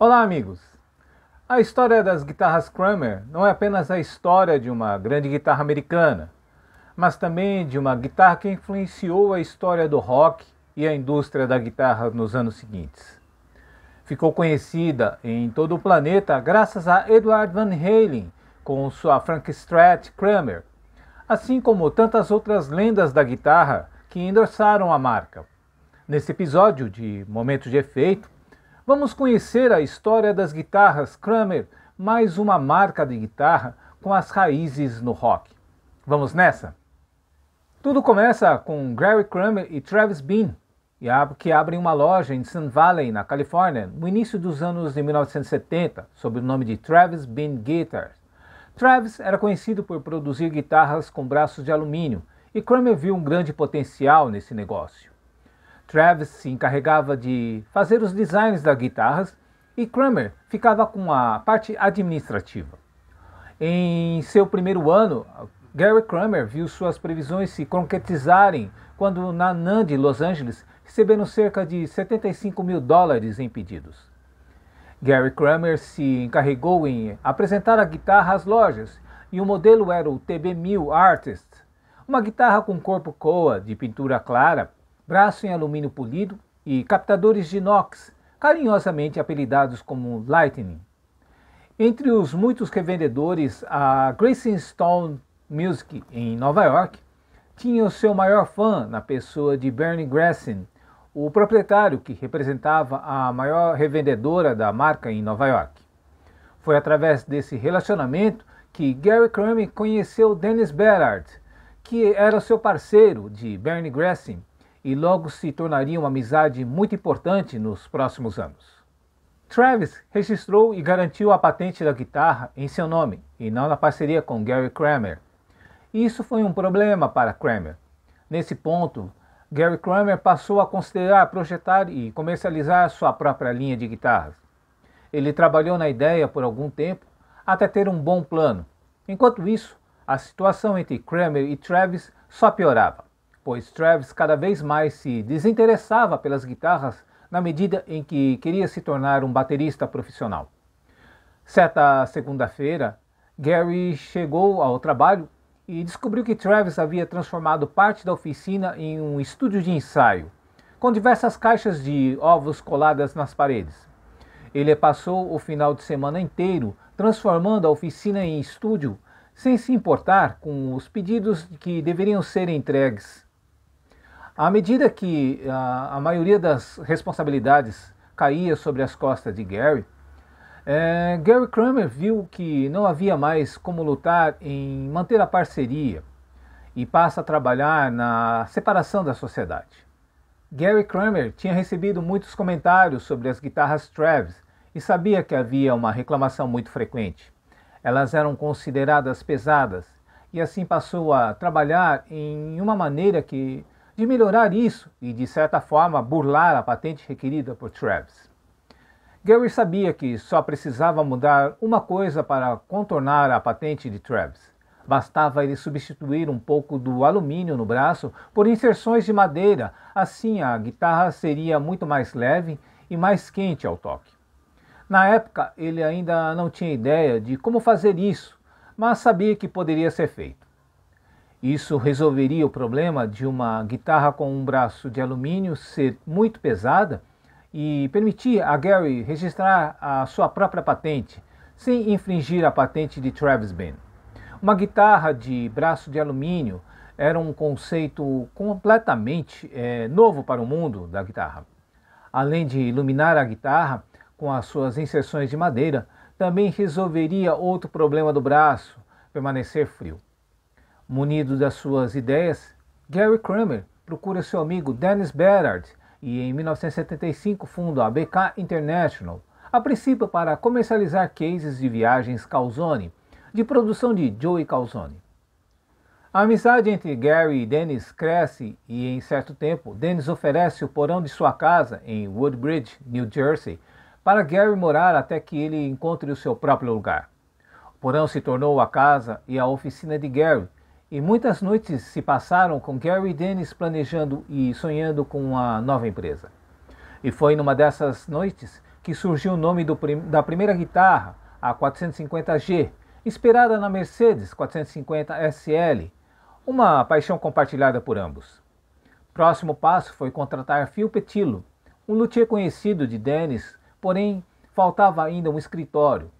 Olá, amigos! A história das guitarras Kramer não é apenas a história de uma grande guitarra americana, mas também de uma guitarra que influenciou a história do rock e a indústria da guitarra nos anos seguintes. Ficou conhecida em todo o planeta graças a Edward Van Halen com sua Frank Kramer, assim como tantas outras lendas da guitarra que endossaram a marca. Nesse episódio de Momentos de Efeito, Vamos conhecer a história das guitarras Kramer, mais uma marca de guitarra com as raízes no rock. Vamos nessa? Tudo começa com Gary Kramer e Travis Bean, que abrem uma loja em Sun Valley, na Califórnia, no início dos anos de 1970, sob o nome de Travis Bean Guitars. Travis era conhecido por produzir guitarras com braços de alumínio, e Kramer viu um grande potencial nesse negócio. Travis se encarregava de fazer os designs das guitarras e Kramer ficava com a parte administrativa. Em seu primeiro ano, Gary Kramer viu suas previsões se concretizarem quando na de Los Angeles receberam cerca de 75 mil dólares em pedidos. Gary Kramer se encarregou em apresentar a guitarra às lojas e o modelo era o TB1000 Artist, uma guitarra com corpo coa de pintura clara braço em alumínio polido e captadores de inox, carinhosamente apelidados como Lightning. Entre os muitos revendedores, a Gracing Stone Music, em Nova York, tinha o seu maior fã na pessoa de Bernie Grayson, o proprietário que representava a maior revendedora da marca em Nova York. Foi através desse relacionamento que Gary Crummy conheceu Dennis Berard, que era seu parceiro de Bernie Grayson e logo se tornaria uma amizade muito importante nos próximos anos. Travis registrou e garantiu a patente da guitarra em seu nome e não na parceria com Gary Kramer. Isso foi um problema para Kramer. Nesse ponto, Gary Kramer passou a considerar projetar e comercializar sua própria linha de guitarras. Ele trabalhou na ideia por algum tempo até ter um bom plano. Enquanto isso, a situação entre Kramer e Travis só piorava pois Travis cada vez mais se desinteressava pelas guitarras na medida em que queria se tornar um baterista profissional. Certa segunda-feira, Gary chegou ao trabalho e descobriu que Travis havia transformado parte da oficina em um estúdio de ensaio, com diversas caixas de ovos coladas nas paredes. Ele passou o final de semana inteiro transformando a oficina em estúdio, sem se importar com os pedidos que deveriam ser entregues à medida que a, ah, a maioria das responsabilidades caía sobre as costas de Gary, é, Gary Kramer viu que não havia mais como lutar em manter a parceria e passa a trabalhar na separação da sociedade. Gary Kramer tinha recebido muitos comentários sobre as guitarras Travis e sabia que havia uma reclamação muito frequente. Elas eram consideradas pesadas e assim passou a trabalhar em uma maneira que de melhorar isso e, de certa forma, burlar a patente requerida por Travis. Gary sabia que só precisava mudar uma coisa para contornar a patente de Travis. Bastava ele substituir um pouco do alumínio no braço por inserções de madeira, assim a guitarra seria muito mais leve e mais quente ao toque. Na época, ele ainda não tinha ideia de como fazer isso, mas sabia que poderia ser feito. Isso resolveria o problema de uma guitarra com um braço de alumínio ser muito pesada e permitir a Gary registrar a sua própria patente, sem infringir a patente de Travis Benn. Uma guitarra de braço de alumínio era um conceito completamente é, novo para o mundo da guitarra. Além de iluminar a guitarra com as suas inserções de madeira, também resolveria outro problema do braço, permanecer frio. Munido das suas ideias, Gary Kramer procura seu amigo Dennis Bedard e em 1975 funda a BK International, a princípio para comercializar cases de viagens Calzone, de produção de Joey Calzone. A amizade entre Gary e Dennis cresce e, em certo tempo, Dennis oferece o porão de sua casa em Woodbridge, New Jersey, para Gary morar até que ele encontre o seu próprio lugar. O porão se tornou a casa e a oficina de Gary, e muitas noites se passaram com Gary Dennis planejando e sonhando com uma nova empresa. E foi numa dessas noites que surgiu o nome prim da primeira guitarra, a 450G, inspirada na Mercedes 450 SL, uma paixão compartilhada por ambos. Próximo passo foi contratar Phil Petillo, um luthier conhecido de Dennis, porém faltava ainda um escritório,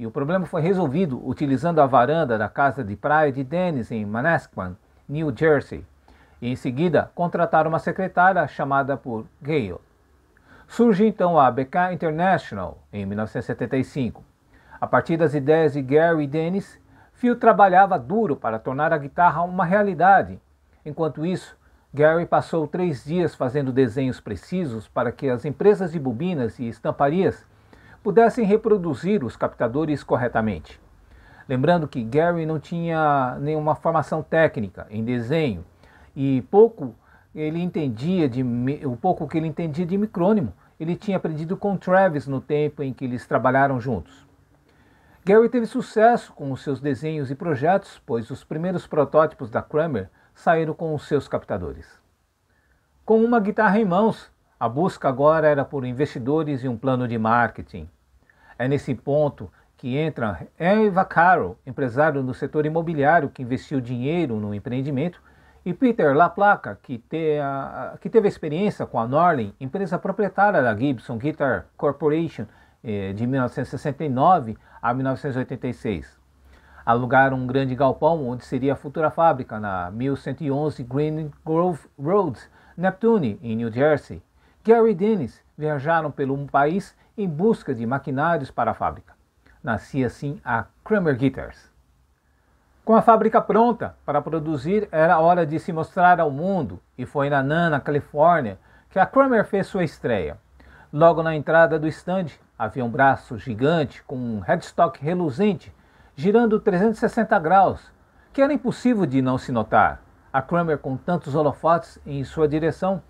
e o problema foi resolvido utilizando a varanda da casa de praia de Dennis em Manasquan, New Jersey, e em seguida contrataram uma secretária chamada por Gale. Surge então a BK International em 1975. A partir das ideias de Gary e Dennis, Phil trabalhava duro para tornar a guitarra uma realidade. Enquanto isso, Gary passou três dias fazendo desenhos precisos para que as empresas de bobinas e estamparias pudessem reproduzir os captadores corretamente. Lembrando que Gary não tinha nenhuma formação técnica em desenho e pouco ele entendia de o pouco que ele entendia de micrônimo, ele tinha aprendido com Travis no tempo em que eles trabalharam juntos. Gary teve sucesso com os seus desenhos e projetos, pois os primeiros protótipos da Kramer saíram com os seus captadores. Com uma guitarra em mãos, a busca agora era por investidores e um plano de marketing. É nesse ponto que entra Eva Carroll, empresário no setor imobiliário que investiu dinheiro no empreendimento, e Peter LaPlaca, que, te, que teve experiência com a Norlin, empresa proprietária da Gibson Guitar Corporation eh, de 1969 a 1986. Alugaram um grande galpão onde seria a futura fábrica na 1111 Green Grove Road, Neptune, em New Jersey. Gary Dennis viajaram pelo país em busca de maquinários para a fábrica. Nascia assim a Kramer Guitars. Com a fábrica pronta para produzir, era hora de se mostrar ao mundo e foi na Nana, Califórnia, que a Kramer fez sua estreia. Logo na entrada do estande havia um braço gigante com um headstock reluzente girando 360 graus, que era impossível de não se notar. A Kramer, com tantos holofotes em sua direção,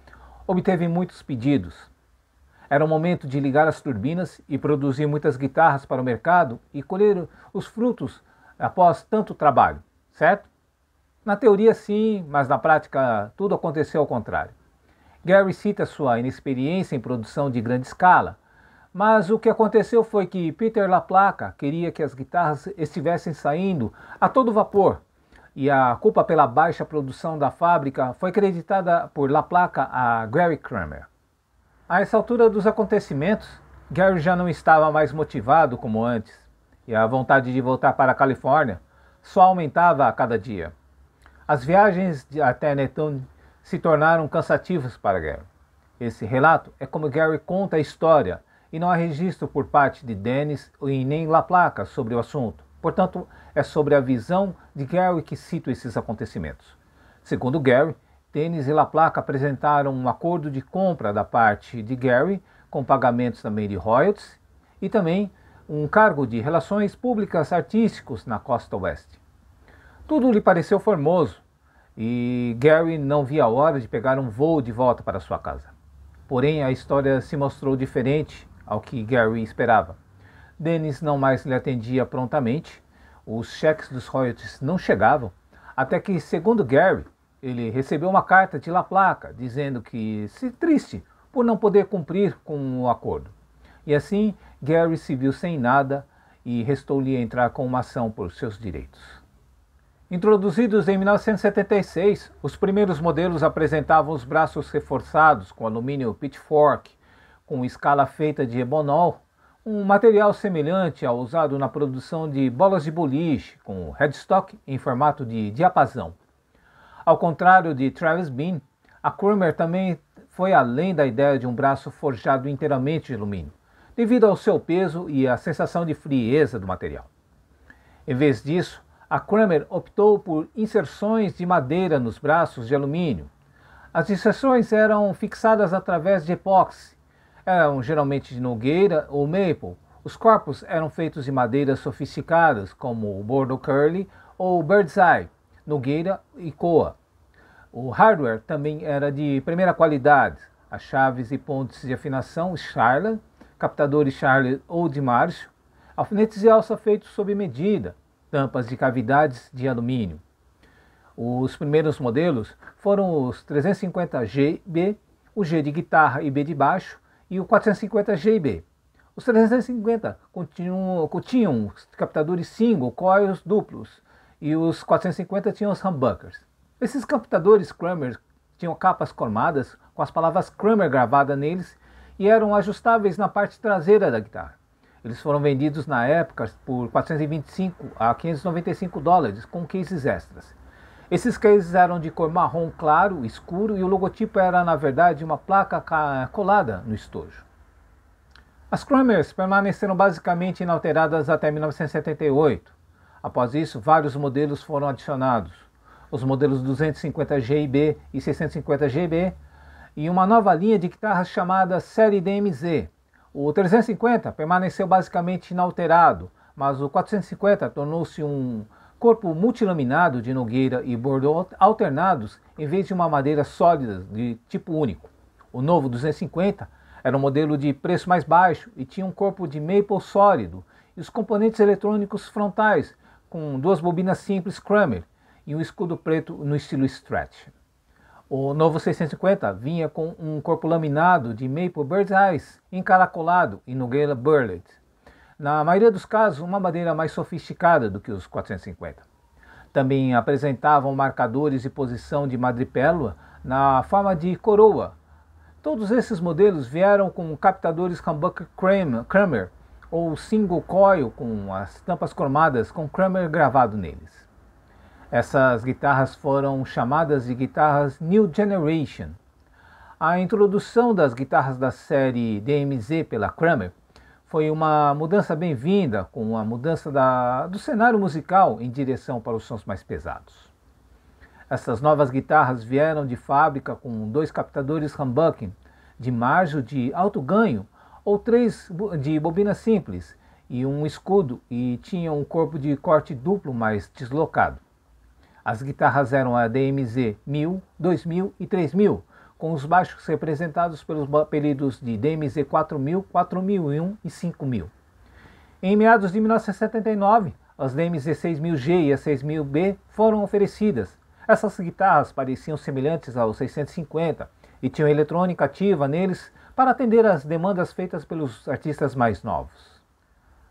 obteve muitos pedidos. Era o momento de ligar as turbinas e produzir muitas guitarras para o mercado e colher os frutos após tanto trabalho, certo? Na teoria, sim, mas na prática tudo aconteceu ao contrário. Gary cita sua inexperiência em produção de grande escala, mas o que aconteceu foi que Peter LaPlaca queria que as guitarras estivessem saindo a todo vapor e a culpa pela baixa produção da fábrica foi creditada por La Placa a Gary Kramer. A essa altura dos acontecimentos, Gary já não estava mais motivado como antes, e a vontade de voltar para a Califórnia só aumentava a cada dia. As viagens até Netune se tornaram cansativas para Gary. Esse relato é como Gary conta a história e não há registro por parte de Dennis e nem La Placa sobre o assunto. Portanto, é sobre a visão de Gary que cito esses acontecimentos. Segundo Gary, Tênis e La Placa apresentaram um acordo de compra da parte de Gary, com pagamentos também de royalties, e também um cargo de relações públicas artísticos na costa oeste. Tudo lhe pareceu formoso e Gary não via a hora de pegar um voo de volta para sua casa. Porém, a história se mostrou diferente ao que Gary esperava. Dennis não mais lhe atendia prontamente, os cheques dos royalties não chegavam, até que, segundo Gary, ele recebeu uma carta de La Placa dizendo que se triste por não poder cumprir com o acordo. E assim, Gary se viu sem nada e restou-lhe entrar com uma ação por seus direitos. Introduzidos em 1976, os primeiros modelos apresentavam os braços reforçados com alumínio pitchfork, com escala feita de ebonol um material semelhante ao usado na produção de bolas de boliche, com headstock em formato de diapasão. Ao contrário de Travis Bean, a Kramer também foi além da ideia de um braço forjado inteiramente de alumínio, devido ao seu peso e à sensação de frieza do material. Em vez disso, a Kramer optou por inserções de madeira nos braços de alumínio. As inserções eram fixadas através de epóxi, eram geralmente de nogueira ou maple. Os corpos eram feitos de madeiras sofisticadas, como o bordo curly ou birdseye, nogueira e coa. O hardware também era de primeira qualidade, as chaves e pontes de afinação Charlotte, captadores Charlotte ou de marcho, alfinetes de alça feitos sob medida, tampas de cavidades de alumínio. Os primeiros modelos foram os 350 G B, o G de guitarra e B de baixo, e o 450 gb Os 350 tinham continham captadores single, coils duplos, e os 450 tinham os humbuckers. Esses captadores Kramer tinham capas cromadas com as palavras Kramer gravadas neles e eram ajustáveis na parte traseira da guitarra. Eles foram vendidos na época por 425 a 595 dólares com cases extras. Esses cases eram de cor marrom claro, escuro, e o logotipo era, na verdade, uma placa colada no estojo. As Cromers permaneceram basicamente inalteradas até 1978. Após isso, vários modelos foram adicionados. Os modelos 250GB e 650GB e uma nova linha de guitarras chamada série DMZ. O 350 permaneceu basicamente inalterado, mas o 450 tornou-se um corpo multilaminado de Nogueira e Bordeaux alternados em vez de uma madeira sólida de tipo único. O novo 250 era um modelo de preço mais baixo e tinha um corpo de maple sólido e os componentes eletrônicos frontais com duas bobinas simples Kramer e um escudo preto no estilo stretch. O novo 650 vinha com um corpo laminado de maple bird's eyes encaracolado e Nogueira burlet na maioria dos casos, uma madeira mais sofisticada do que os 450. Também apresentavam marcadores e posição de madrepérola na forma de coroa. Todos esses modelos vieram com captadores humbucker Kramer ou single coil com as tampas cromadas com Kramer gravado neles. Essas guitarras foram chamadas de guitarras New Generation. A introdução das guitarras da série DMZ pela Kramer foi uma mudança bem-vinda, com a mudança da, do cenário musical em direção para os sons mais pesados. Essas novas guitarras vieram de fábrica com dois captadores humbucking de margem de alto ganho ou três de bobina simples e um escudo e tinham um corpo de corte duplo mais deslocado. As guitarras eram a DMZ 1000, 2000 e 3000, com os baixos representados pelos apelidos de DMZ 4000, 4001 e 5000. Em meados de 1979, as DMZ 6000G e a 6000B foram oferecidas. Essas guitarras pareciam semelhantes aos 650 e tinham eletrônica ativa neles para atender às demandas feitas pelos artistas mais novos.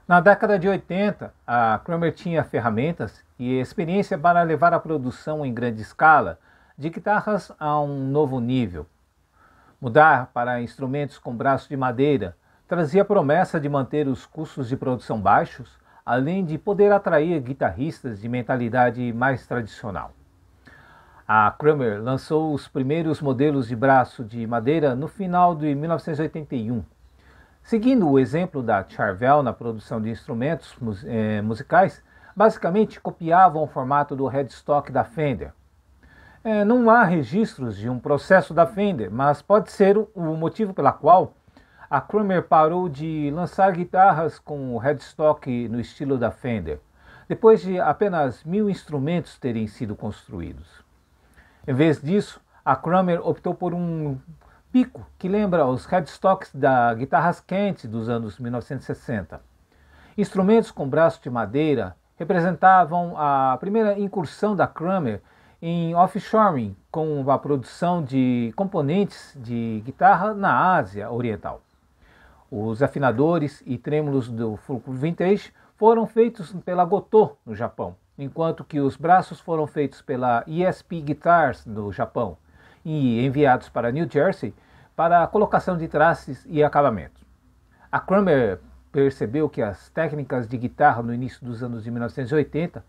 Na década de 80, a Kramer tinha ferramentas e experiência para levar a produção em grande escala, de guitarras a um novo nível. Mudar para instrumentos com braço de madeira trazia a promessa de manter os custos de produção baixos, além de poder atrair guitarristas de mentalidade mais tradicional. A Kramer lançou os primeiros modelos de braço de madeira no final de 1981. Seguindo o exemplo da Charvel na produção de instrumentos eh, musicais, basicamente copiavam o formato do headstock da Fender, é, não há registros de um processo da Fender, mas pode ser o, motivo pela qual a Kramer parou de lançar guitarras com headstock no estilo da Fender, depois de apenas mil instrumentos terem sido construídos. Em vez disso, a Kramer optou por um pico que lembra os headstocks da guitarras Kent dos anos 1960. Instrumentos com braço de madeira representavam a primeira incursão da Kramer em offshoring, com a produção de componentes de guitarra na Ásia Oriental. Os afinadores e trêmulos do Fulcrum Vintage foram feitos pela Gotô, no Japão, enquanto que os braços foram feitos pela ESP Guitars, no Japão, e enviados para New Jersey para a colocação de traces e acabamento. A Kramer percebeu que as técnicas de guitarra no início dos anos de 1980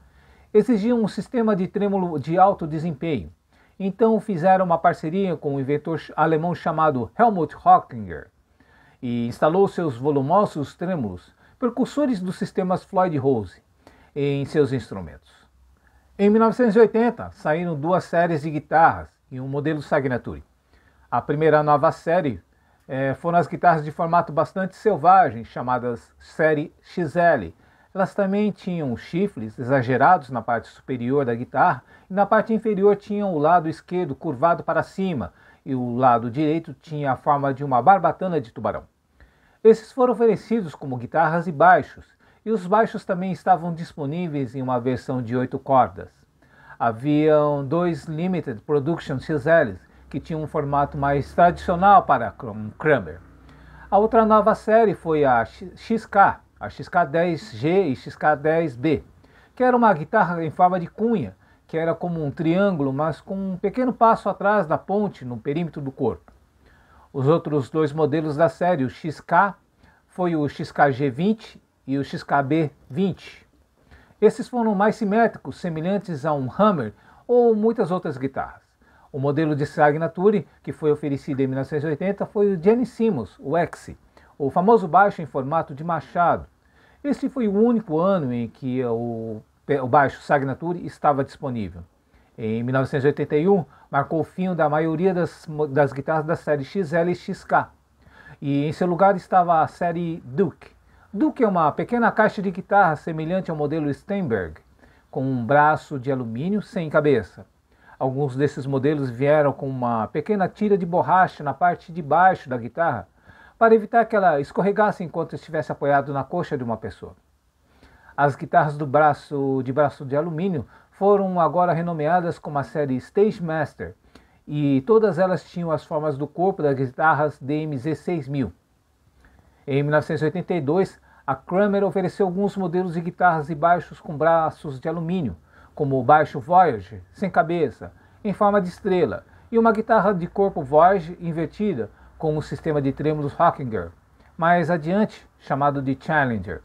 exigiam um sistema de trêmulo de alto desempenho. Então fizeram uma parceria com um inventor alemão chamado Helmut Hockinger e instalou seus volumosos trêmulos, precursores dos sistemas Floyd-Rose, em seus instrumentos. Em 1980, saíram duas séries de guitarras e um modelo signature. A primeira nova série eh, foram as guitarras de formato bastante selvagem, chamadas Série XL, elas também tinham chifres exagerados na parte superior da guitarra e na parte inferior tinham o lado esquerdo curvado para cima e o lado direito tinha a forma de uma barbatana de tubarão. Esses foram oferecidos como guitarras e baixos, e os baixos também estavam disponíveis em uma versão de oito cordas. Havia dois Limited Production XLs, que tinham um formato mais tradicional para um Kramer. A outra nova série foi a XK, a XK10G e XK10B, que era uma guitarra em forma de cunha, que era como um triângulo, mas com um pequeno passo atrás da ponte no perímetro do corpo. Os outros dois modelos da série, o XK, foi o XKG20 e o XKB20. Esses foram mais simétricos, semelhantes a um Hammer ou muitas outras guitarras. O modelo de signature que foi oferecido em 1980, foi o Jenny Simmons, o X o famoso baixo em formato de machado. Esse foi o único ano em que o, o baixo signature estava disponível. Em 1981, marcou o fim da maioria das, das guitarras da série XL e XK. E em seu lugar estava a série Duke. Duke é uma pequena caixa de guitarra semelhante ao modelo Steinberg, com um braço de alumínio sem cabeça. Alguns desses modelos vieram com uma pequena tira de borracha na parte de baixo da guitarra para evitar que ela escorregasse enquanto estivesse apoiado na coxa de uma pessoa. As guitarras do braço de braço de alumínio foram agora renomeadas como a série Stage Master e todas elas tinham as formas do corpo das guitarras DMZ 6000. Em 1982, a Kramer ofereceu alguns modelos de guitarras e baixos com braços de alumínio, como o baixo Voyage sem cabeça, em forma de estrela, e uma guitarra de corpo Voyage invertida com o sistema de trêmulos Hockinger, mais adiante chamado de Challenger.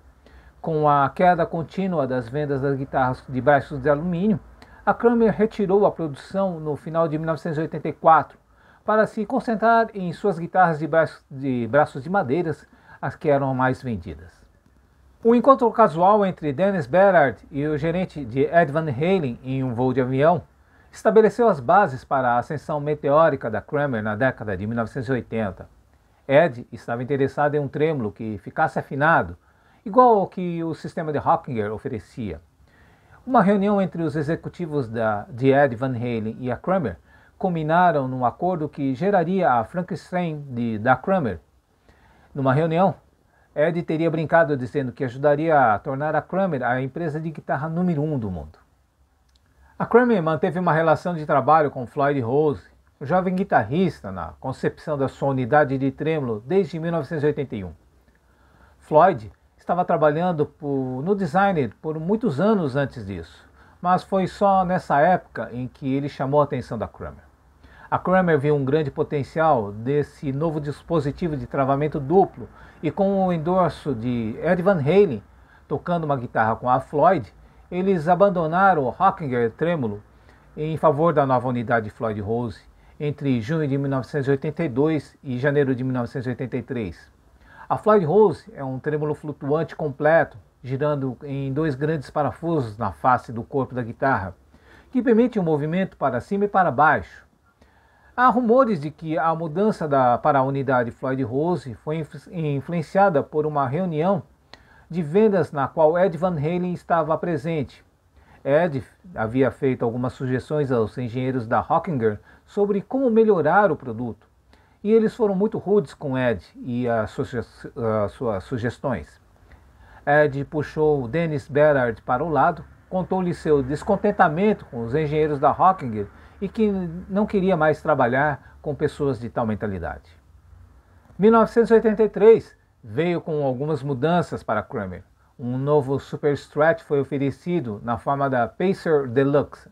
Com a queda contínua das vendas das guitarras de baixos de alumínio, a Kramer retirou a produção no final de 1984 para se concentrar em suas guitarras de, braço, de braços de madeiras, as que eram mais vendidas. O encontro casual entre Dennis Berard e o gerente de Ed Van Halen em um voo de avião estabeleceu as bases para a ascensão meteórica da Kramer na década de 1980. Ed estava interessado em um trêmulo que ficasse afinado, igual ao que o sistema de Hockinger oferecia. Uma reunião entre os executivos da, de Ed Van Halen e a Kramer combinaram num acordo que geraria a Frankenstein de, da Kramer. Numa reunião, Ed teria brincado dizendo que ajudaria a tornar a Kramer a empresa de guitarra número um do mundo. A Kramer manteve uma relação de trabalho com Floyd Rose, o jovem guitarrista na concepção da sua unidade de trêmulo desde 1981. Floyd estava trabalhando por, no design por muitos anos antes disso, mas foi só nessa época em que ele chamou a atenção da Kramer. A Kramer viu um grande potencial desse novo dispositivo de travamento duplo e com o endorso de Ed Van Halen tocando uma guitarra com a Floyd, eles abandonaram Rockinger Trêmulo em favor da nova unidade Floyd Rose entre junho de 1982 e janeiro de 1983. A Floyd Rose é um trêmulo flutuante completo, girando em dois grandes parafusos na face do corpo da guitarra, que permite um movimento para cima e para baixo. Há rumores de que a mudança da, para a unidade Floyd Rose foi influenciada por uma reunião de vendas na qual Ed Van Halen estava presente. Ed havia feito algumas sugestões aos engenheiros da Hockinger sobre como melhorar o produto, e eles foram muito rudes com Ed e as suas sugestões. Ed puxou Dennis Berard para o lado, contou-lhe seu descontentamento com os engenheiros da Hockinger e que não queria mais trabalhar com pessoas de tal mentalidade. 1983 veio com algumas mudanças para Kramer. Um novo Super Strat foi oferecido na forma da Pacer Deluxe.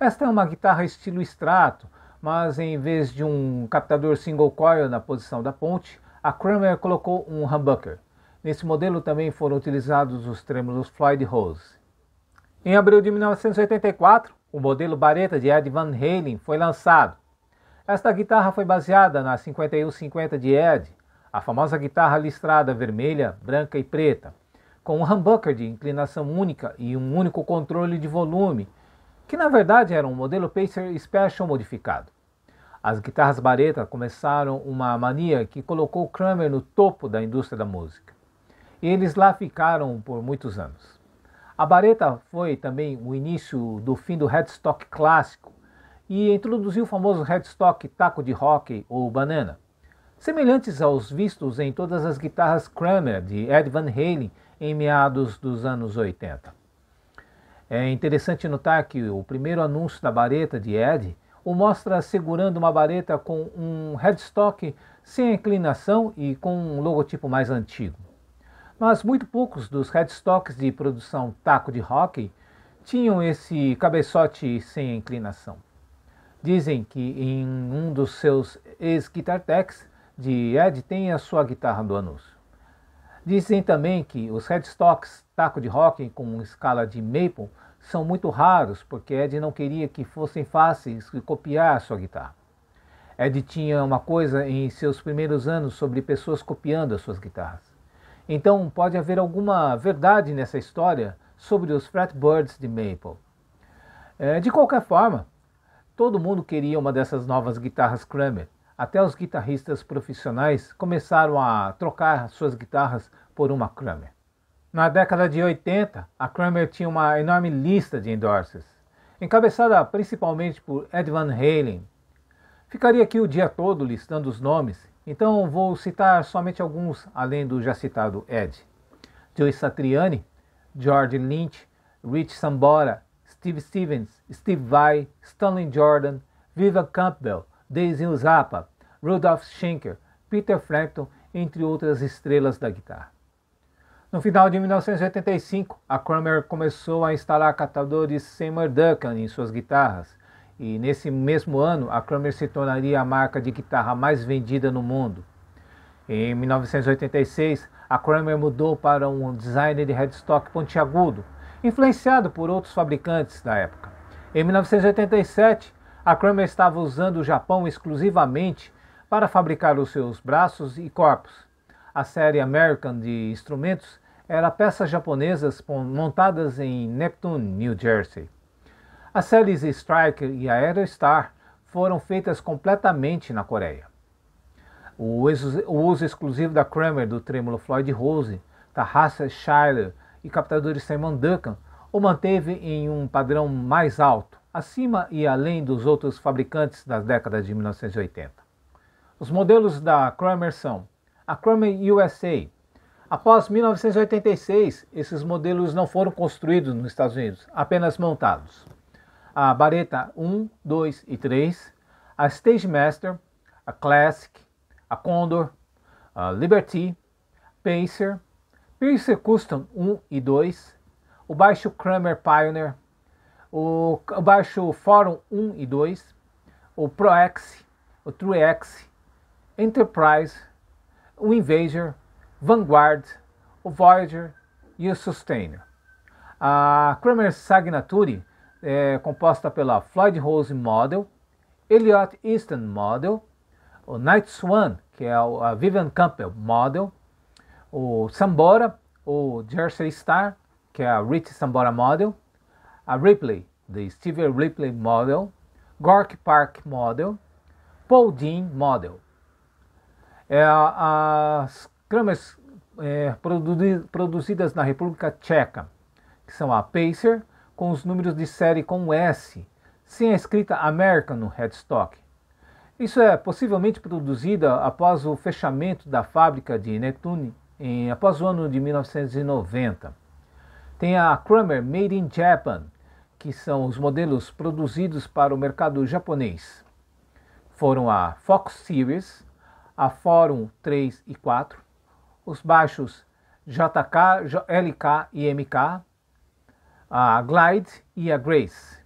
Esta é uma guitarra estilo extrato, mas em vez de um captador single coil na posição da ponte, a Kramer colocou um humbucker. Nesse modelo também foram utilizados os trêmulos Floyd Rose. Em abril de 1984, o modelo Bareta de Ed Van Halen foi lançado. Esta guitarra foi baseada na 5150 de Ed a famosa guitarra listrada vermelha, branca e preta, com um humbucker de inclinação única e um único controle de volume, que na verdade era um modelo Pacer Special modificado. As guitarras Bareta começaram uma mania que colocou Kramer no topo da indústria da música. E eles lá ficaram por muitos anos. A Bareta foi também o início do fim do headstock clássico e introduziu o famoso headstock taco de hockey ou banana semelhantes aos vistos em todas as guitarras Kramer de Ed Van Halen em meados dos anos 80. É interessante notar que o primeiro anúncio da vareta de Ed o mostra segurando uma vareta com um headstock sem inclinação e com um logotipo mais antigo. Mas muito poucos dos headstocks de produção taco de hockey tinham esse cabeçote sem inclinação. Dizem que em um dos seus ex-guitar techs, de Ed tem a sua guitarra do anúncio. Dizem também que os headstocks taco de rock com escala de maple são muito raros, porque Ed não queria que fossem fáceis de copiar a sua guitarra. Ed tinha uma coisa em seus primeiros anos sobre pessoas copiando as suas guitarras. Então pode haver alguma verdade nessa história sobre os fretbirds de maple. É, de qualquer forma, todo mundo queria uma dessas novas guitarras Kramer até os guitarristas profissionais começaram a trocar suas guitarras por uma Kramer. Na década de 80, a Kramer tinha uma enorme lista de endorsers, encabeçada principalmente por Ed Van Halen. Ficaria aqui o dia todo listando os nomes, então vou citar somente alguns além do já citado Ed. Joe Satriani, George Lynch, Rich Sambora, Steve Stevens, Steve Vai, Stanley Jordan, Viva Campbell, Daisy Zappa, Rudolf Schenker, Peter Frampton, entre outras estrelas da guitarra. No final de 1985, a Kramer começou a instalar catadores Seymour Duncan em suas guitarras, e nesse mesmo ano a Kramer se tornaria a marca de guitarra mais vendida no mundo. Em 1986, a Kramer mudou para um design de headstock pontiagudo, influenciado por outros fabricantes da época. Em 1987, a Kramer estava usando o Japão exclusivamente para fabricar os seus braços e corpos. A série American de instrumentos era peças japonesas montadas em Neptune, New Jersey. As séries Striker e Aerostar foram feitas completamente na Coreia. O uso, exclusivo da Kramer do trêmulo Floyd Rose, Tarrasa Shire e captadores Simon Duncan o manteve em um padrão mais alto acima e além dos outros fabricantes das décadas de 1980. Os modelos da Kramer são a Kramer USA. Após 1986, esses modelos não foram construídos nos Estados Unidos, apenas montados. A Bareta 1, 2 e 3, a Stagemaster, a Classic, a Condor, a Liberty, Pacer, Pacer Custom 1 e 2, o baixo Kramer Pioneer o, baixo o Fórum 1 e 2, o x o TrueX, Enterprise, o Invader, Vanguard, o Voyager e o Sustainer. A Kramer signature é composta pela Floyd Rose Model, Elliot Easton Model, o Night Swan, que é a Vivian Campbell Model, o Sambora, o Jersey Star, que é a Rich Sambora Model, a Ripley, the Steve Ripley Model, Gork Park Model, Paul Dean Model. É, as câmeras é, produzidas na República Tcheca, que são a Pacer, com os números de série com S, sem a escrita American no headstock. Isso é possivelmente produzida após o fechamento da fábrica de Neptune em, após o ano de 1990. Tem a Kramer Made in Japan, que são os modelos produzidos para o mercado japonês, foram a Fox Series, a Forum 3 e 4, os baixos JK, LK e MK, a Glide e a Grace.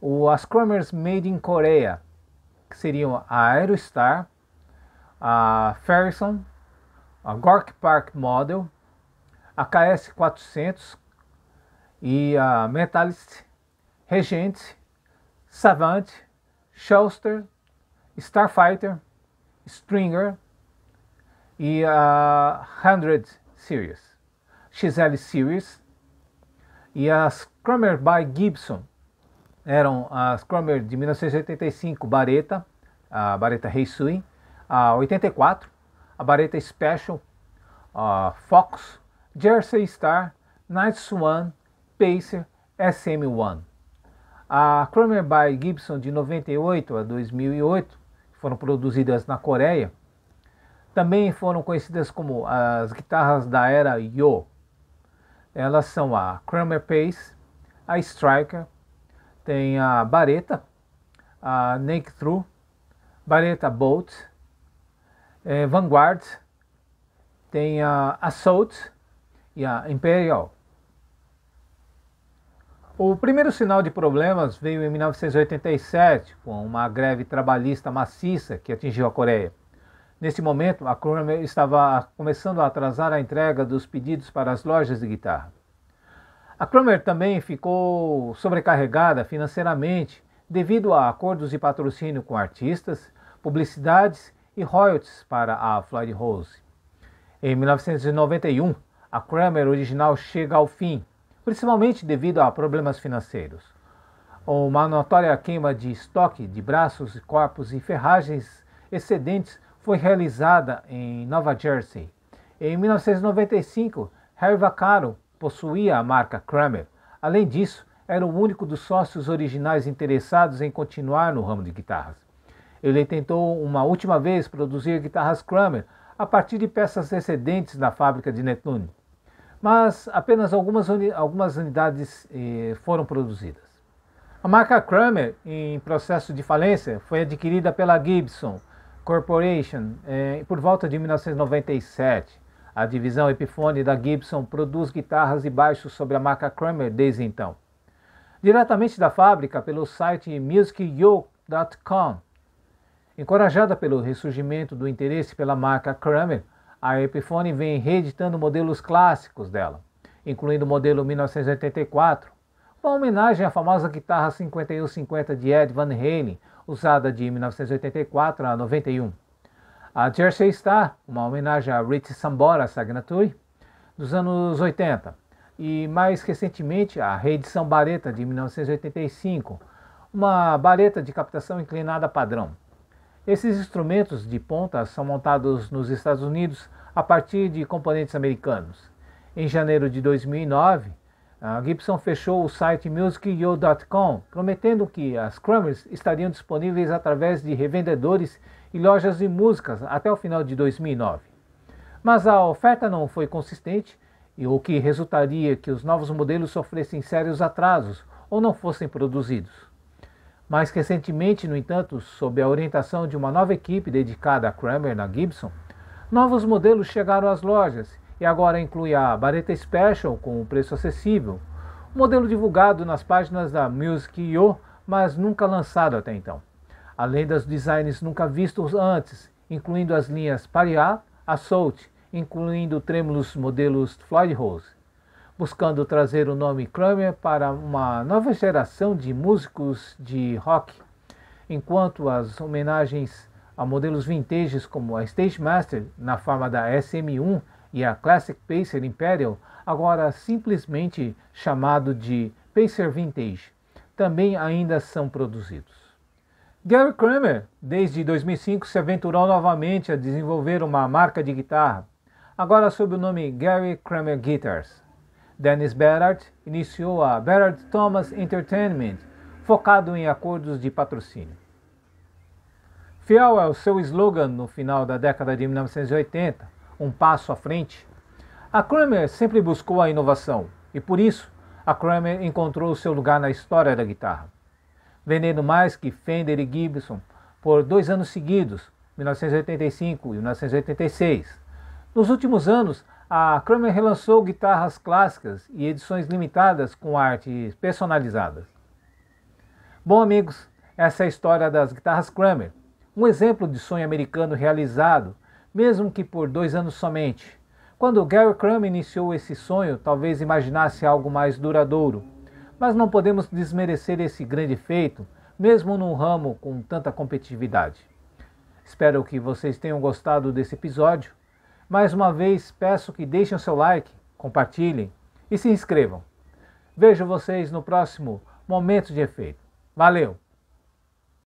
O, as Made in Korea, que seriam a Aerostar, a Ferrison, a Gork Park Model, a KS400 e a Mentalist, Regente, Savant, Shelster Starfighter, Stringer e a 100 Series, XL Series e as Cromer by Gibson eram as Cromer de 1985 Bareta, a Bareta Heisui, a 84, a Bareta Special, a Fox, Jersey Star, Night Swan, Spacer SM-1. A Kramer by Gibson de 98 a 2008, que foram produzidas na Coreia, também foram conhecidas como as guitarras da era Yo. Elas são a Kramer Pace, a Striker, tem a Bareta, a Naked True, Bareta Bolt, eh, Vanguard, tem a Assault e a Imperial. O primeiro sinal de problemas veio em 1987, com uma greve trabalhista maciça que atingiu a Coreia. Nesse momento, a Chrome estava começando a atrasar a entrega dos pedidos para as lojas de guitarra. A Cromer também ficou sobrecarregada financeiramente devido a acordos de patrocínio com artistas, publicidades e royalties para a Floyd Rose. Em 1991, a Kramer original chega ao fim principalmente devido a problemas financeiros. Uma notória queima de estoque de braços, corpos e ferragens excedentes foi realizada em Nova Jersey. Em 1995, Harry Vaccaro possuía a marca Kramer. Além disso, era o único dos sócios originais interessados em continuar no ramo de guitarras. Ele tentou uma última vez produzir guitarras Kramer a partir de peças excedentes da fábrica de Neptune mas apenas algumas, uni algumas unidades eh, foram produzidas. A marca Kramer, em processo de falência, foi adquirida pela Gibson Corporation eh, por volta de 1997. A divisão Epiphone da Gibson produz guitarras e baixos sobre a marca Kramer desde então. Diretamente da fábrica pelo site musicyo.com. Encorajada pelo ressurgimento do interesse pela marca Kramer, a Epiphone vem reeditando modelos clássicos dela, incluindo o modelo 1984, uma homenagem à famosa guitarra 5150 de Ed Van Halen, usada de 1984 a 91. A Jersey Star, uma homenagem a Rich Sambora Signature dos anos 80, e mais recentemente a reedição Bareta de 1985, uma bareta de captação inclinada padrão, esses instrumentos de ponta são montados nos Estados Unidos a partir de componentes americanos. Em janeiro de 2009, a Gibson fechou o site musicyo.com, prometendo que as Crummers estariam disponíveis através de revendedores e lojas de músicas até o final de 2009. Mas a oferta não foi consistente, o que resultaria que os novos modelos sofressem sérios atrasos ou não fossem produzidos. Mais recentemente, no entanto, sob a orientação de uma nova equipe dedicada a Kramer na Gibson, novos modelos chegaram às lojas e agora inclui a Baretta Special com um preço acessível, um modelo divulgado nas páginas da Music.io, mas nunca lançado até então. Além dos designs nunca vistos antes, incluindo as linhas Paria, Assault, incluindo trêmulos modelos Floyd Rose buscando trazer o nome Kramer para uma nova geração de músicos de rock, enquanto as homenagens a modelos vintages como a Stage Master na forma da SM1 e a Classic Pacer Imperial, agora simplesmente chamado de Pacer Vintage, também ainda são produzidos. Gary Kramer, desde 2005, se aventurou novamente a desenvolver uma marca de guitarra, agora sob o nome Gary Kramer Guitars. Dennis Berard iniciou a Berard Thomas Entertainment, focado em acordos de patrocínio. Fiel ao seu slogan no final da década de 1980, um passo à frente, a Kramer sempre buscou a inovação e por isso a Kramer encontrou seu lugar na história da guitarra, vendendo mais que Fender e Gibson por dois anos seguidos, 1985 e 1986. Nos últimos anos, a Kramer relançou guitarras clássicas e edições limitadas com artes personalizadas. Bom, amigos, essa é a história das guitarras Kramer, um exemplo de sonho americano realizado, mesmo que por dois anos somente. Quando Gary Kramer iniciou esse sonho, talvez imaginasse algo mais duradouro, mas não podemos desmerecer esse grande feito, mesmo num ramo com tanta competitividade. Espero que vocês tenham gostado desse episódio mais uma vez peço que deixem o seu like, compartilhem e se inscrevam. Vejo vocês no próximo Momento de Efeito. Valeu!